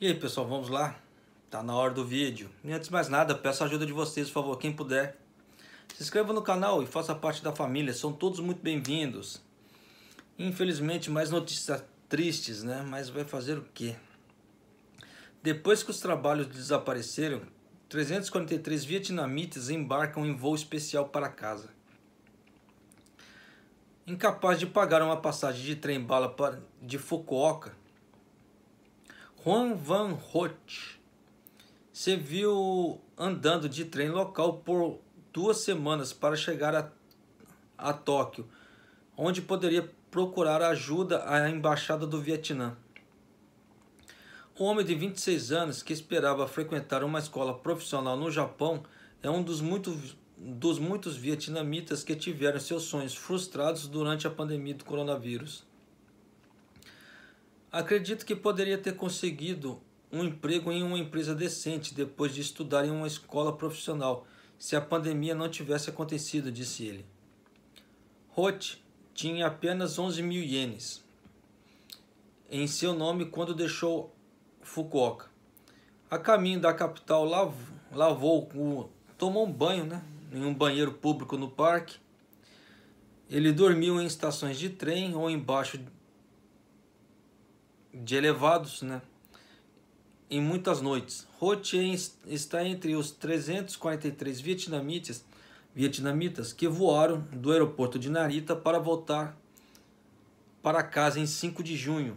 E aí pessoal, vamos lá? Tá na hora do vídeo. E antes de mais nada, peço a ajuda de vocês, por favor, quem puder. Se inscreva no canal e faça parte da família, são todos muito bem-vindos. Infelizmente, mais notícias tristes, né? Mas vai fazer o quê? Depois que os trabalhos desapareceram, 343 vietnamitas embarcam em voo especial para casa. Incapaz de pagar uma passagem de trem-bala de Fukuoka, Juan Van Roth. se viu andando de trem local por duas semanas para chegar a, a Tóquio, onde poderia procurar ajuda à Embaixada do Vietnã. O homem de 26 anos que esperava frequentar uma escola profissional no Japão é um dos, muito, dos muitos vietnamitas que tiveram seus sonhos frustrados durante a pandemia do coronavírus. Acredito que poderia ter conseguido um emprego em uma empresa decente depois de estudar em uma escola profissional, se a pandemia não tivesse acontecido, disse ele. Roth tinha apenas 11 mil ienes em seu nome quando deixou Fukuoka. A caminho da capital, lavou, lavou tomou um banho né, em um banheiro público no parque. Ele dormiu em estações de trem ou embaixo de elevados, né? Em muitas noites. Ho Chien está entre os 343 vietnamitas, vietnamitas que voaram do aeroporto de Narita para voltar para casa em 5 de junho.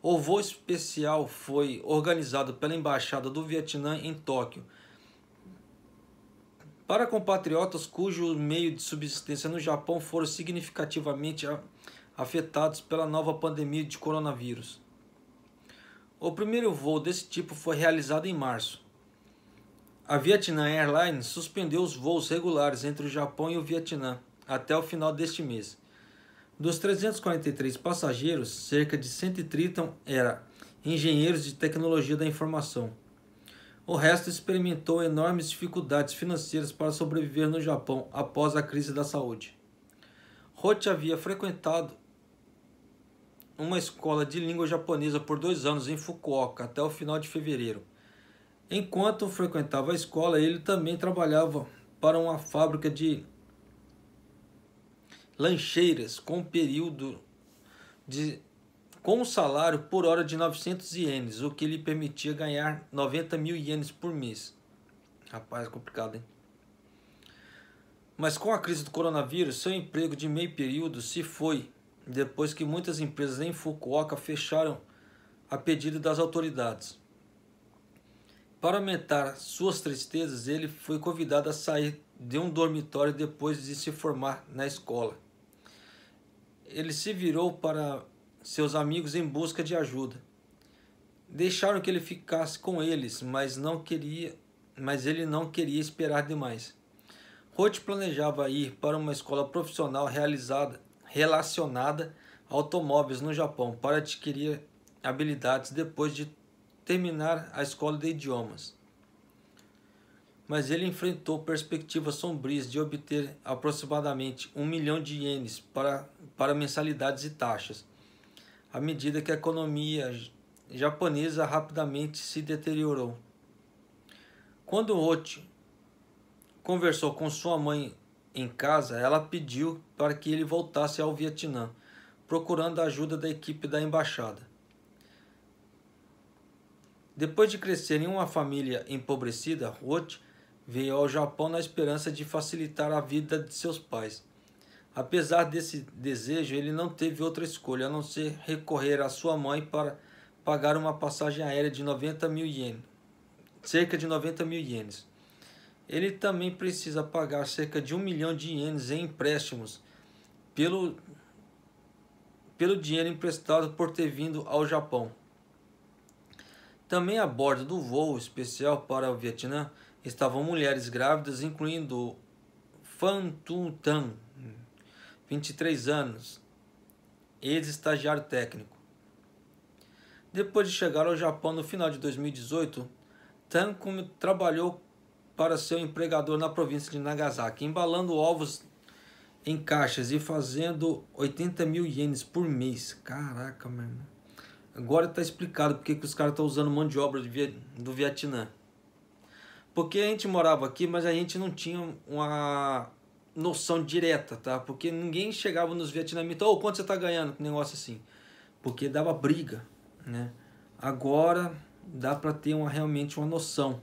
O voo especial foi organizado pela Embaixada do Vietnã em Tóquio. Para compatriotas cujo meio de subsistência no Japão foram significativamente afetados pela nova pandemia de coronavírus. O primeiro voo desse tipo foi realizado em março. A Vietnam Airlines suspendeu os voos regulares entre o Japão e o Vietnã até o final deste mês. Dos 343 passageiros, cerca de 130 eram engenheiros de tecnologia da informação. O resto experimentou enormes dificuldades financeiras para sobreviver no Japão após a crise da saúde. Roth havia frequentado uma escola de língua japonesa por dois anos em Fukuoka até o final de fevereiro. Enquanto frequentava a escola, ele também trabalhava para uma fábrica de lancheiras com período de com um salário por hora de 900 ienes, o que lhe permitia ganhar 90 mil ienes por mês. Rapaz, complicado, hein? Mas com a crise do coronavírus, seu emprego de meio período se foi depois que muitas empresas em Fukuoka fecharam a pedido das autoridades. Para aumentar suas tristezas, ele foi convidado a sair de um dormitório depois de se formar na escola. Ele se virou para seus amigos em busca de ajuda. Deixaram que ele ficasse com eles, mas não queria, mas ele não queria esperar demais. Roth planejava ir para uma escola profissional realizada relacionada a automóveis no Japão para adquirir habilidades depois de terminar a escola de idiomas. Mas ele enfrentou perspectivas sombrias de obter aproximadamente um milhão de ienes para, para mensalidades e taxas, à medida que a economia japonesa rapidamente se deteriorou. Quando Ochi conversou com sua mãe em casa, ela pediu para que ele voltasse ao Vietnã, procurando a ajuda da equipe da embaixada. Depois de crescer em uma família empobrecida, Roth veio ao Japão na esperança de facilitar a vida de seus pais. Apesar desse desejo, ele não teve outra escolha a não ser recorrer à sua mãe para pagar uma passagem aérea de 90 mil ienes, cerca de 90 mil ienes ele também precisa pagar cerca de um milhão de ienes em empréstimos pelo, pelo dinheiro emprestado por ter vindo ao Japão. Também a bordo do voo especial para o Vietnã estavam mulheres grávidas, incluindo Phan Tu Tan, 23 anos, ex-estagiário técnico. Depois de chegar ao Japão no final de 2018, Tan trabalhou para seu empregador na província de Nagasaki, embalando ovos em caixas e fazendo 80 mil ienes por mês. Caraca, mano. Agora está explicado porque que os caras estão usando mão de obra do Vietnã. Porque a gente morava aqui, mas a gente não tinha uma noção direta, tá? Porque ninguém chegava nos vietnamitas, ou oh, quanto você tá ganhando? Um negócio assim. Porque dava briga, né? Agora dá para ter uma, realmente uma noção.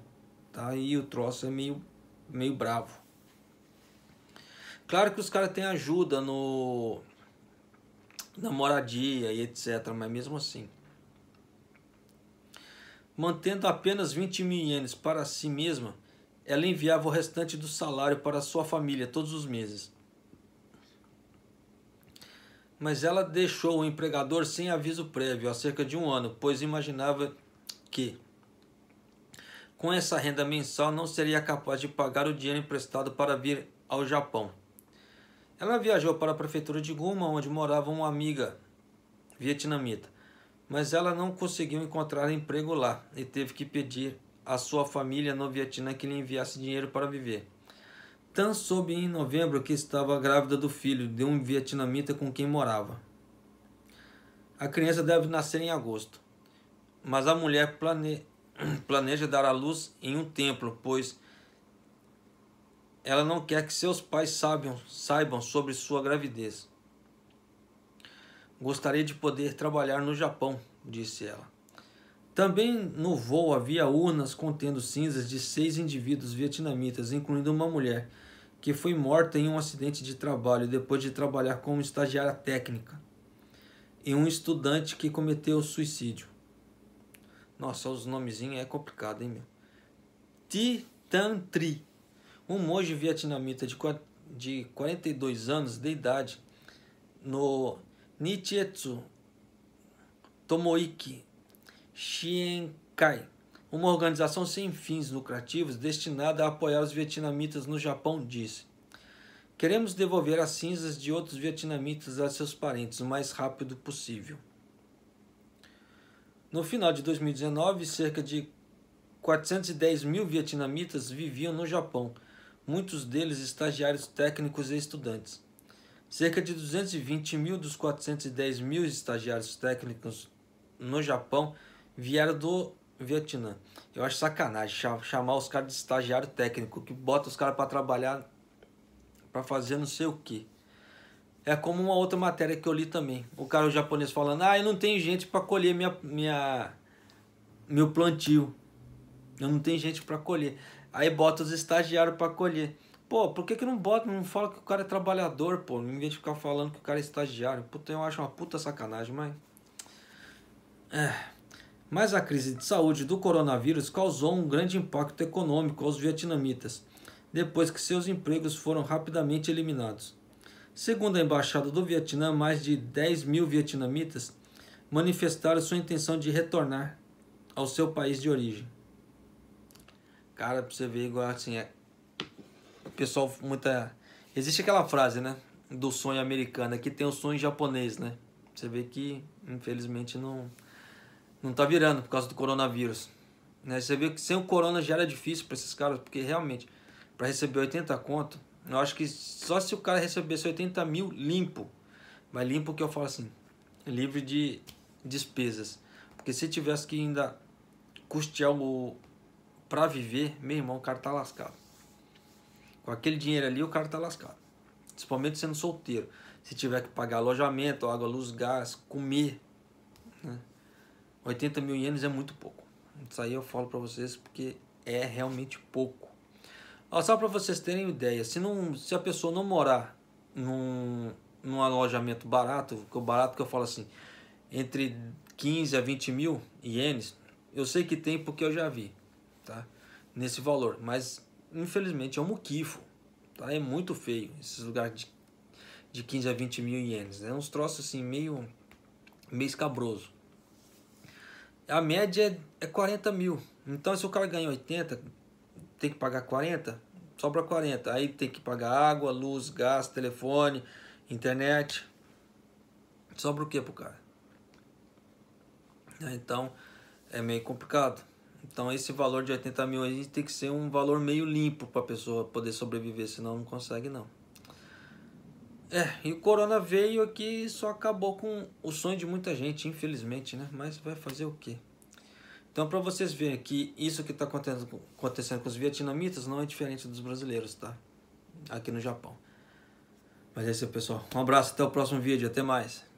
Tá? E o troço é meio, meio bravo. Claro que os caras têm ajuda no na moradia e etc, mas mesmo assim. Mantendo apenas 20 mil ienes para si mesma, ela enviava o restante do salário para sua família todos os meses. Mas ela deixou o empregador sem aviso prévio há cerca de um ano, pois imaginava que, com essa renda mensal não seria capaz de pagar o dinheiro emprestado para vir ao Japão. Ela viajou para a prefeitura de Guma, onde morava uma amiga vietnamita, mas ela não conseguiu encontrar emprego lá e teve que pedir à sua família no Vietnã que lhe enviasse dinheiro para viver. Tan soube em novembro que estava grávida do filho de um vietnamita com quem morava. A criança deve nascer em agosto, mas a mulher plane... planeja dar à luz em um templo, pois ela não quer que seus pais saibam, saibam sobre sua gravidez. Gostaria de poder trabalhar no Japão, disse ela. Também no voo havia urnas contendo cinzas de seis indivíduos vietnamitas, incluindo uma mulher, que foi morta em um acidente de trabalho depois de trabalhar como estagiária técnica, e um estudante que cometeu suicídio. Nossa, os nomezinhos é complicado, hein, meu? Titantri. Um monge vietnamita de, de 42 anos de idade no Nichietsu Tomoiki Shienkai. uma organização sem fins lucrativos destinada a apoiar os vietnamitas no Japão, disse. Queremos devolver as cinzas de outros vietnamitas a seus parentes o mais rápido possível. No final de 2019, cerca de 410 mil vietnamitas viviam no Japão, muitos deles estagiários técnicos e estudantes. Cerca de 220 mil dos 410 mil estagiários técnicos no Japão vieram do Vietnã. Eu acho sacanagem chamar os caras de estagiário técnico, que bota os caras para trabalhar para fazer não sei o que. É como uma outra matéria que eu li também. O cara japonês falando: "Ah, eu não tenho gente para colher minha minha meu plantio. Eu não tenho gente para colher". Aí bota os estagiários para colher. Pô, por que, que não bota, não fala que o cara é trabalhador, pô? Em vez de ficar falando que o cara é estagiário. Puta, eu acho uma puta sacanagem, mas. É. Mas a crise de saúde do coronavírus causou um grande impacto econômico aos vietnamitas, depois que seus empregos foram rapidamente eliminados. Segundo a Embaixada do Vietnã, mais de 10 mil vietnamitas manifestaram sua intenção de retornar ao seu país de origem. Cara, pra você ver, igual assim, é... o pessoal, muita... Existe aquela frase, né? Do sonho americano, aqui tem o sonho japonês, né? Você vê que, infelizmente, não, não tá virando por causa do coronavírus. Né? Você vê que sem o corona já era difícil para esses caras, porque realmente, para receber 80 conto, eu acho que só se o cara recebesse 80 mil limpo. Mas limpo que eu falo assim, livre de despesas. Porque se tivesse que ainda custear algo para viver, meu irmão, o cara tá lascado. Com aquele dinheiro ali, o cara tá lascado. Principalmente sendo solteiro. Se tiver que pagar alojamento, água, luz, gás, comer. Né? 80 mil ienes é muito pouco. Isso aí eu falo para vocês porque é realmente pouco só para vocês terem uma ideia, se, não, se a pessoa não morar num, num alojamento barato, barato que eu falo assim, entre 15 a 20 mil ienes, eu sei que tem porque eu já vi, tá? Nesse valor, mas infelizmente é um muquifo, tá? É muito feio esses lugares de, de 15 a 20 mil ienes, né? Uns troços assim meio, meio escabroso. A média é 40 é mil, então se o cara ganha 80, tem que pagar 40, sobra 40. Aí tem que pagar água, luz, gás, telefone, internet. Sobra o que pro cara? Né, então é meio complicado. Então esse valor de 80 mil aí tem que ser um valor meio limpo para a pessoa poder sobreviver, senão não consegue não. É, e o corona veio aqui e só acabou com o sonho de muita gente, infelizmente, né? Mas vai fazer o quê? Então, para vocês verem que isso que está acontecendo, acontecendo com os vietnamitas não é diferente dos brasileiros, tá? Aqui no Japão. Mas é isso, pessoal. Um abraço, até o próximo vídeo. Até mais.